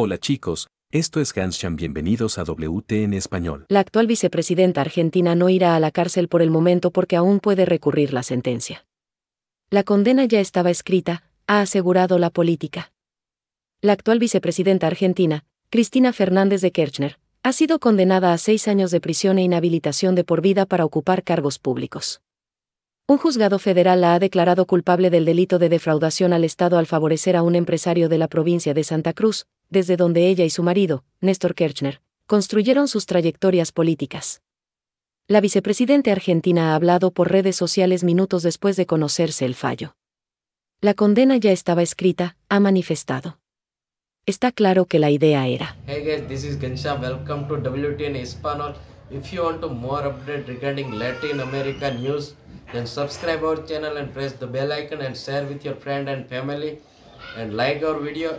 Hola chicos, esto es Ganschan. bienvenidos a WT en español. La actual vicepresidenta argentina no irá a la cárcel por el momento porque aún puede recurrir la sentencia. La condena ya estaba escrita, ha asegurado la política. La actual vicepresidenta argentina, Cristina Fernández de Kirchner, ha sido condenada a seis años de prisión e inhabilitación de por vida para ocupar cargos públicos. Un juzgado federal la ha declarado culpable del delito de defraudación al Estado al favorecer a un empresario de la provincia de Santa Cruz, desde donde ella y su marido, Néstor Kirchner, construyeron sus trayectorias políticas. La vicepresidenta argentina ha hablado por redes sociales minutos después de conocerse el fallo. La condena ya estaba escrita, ha manifestado. Está claro que la idea era. Hey guys, this is Gansha. Welcome to WTN Espanol. If you want to more update regarding Latin America news, then subscribe our channel and press the bell icon and share with your friend and family and like our video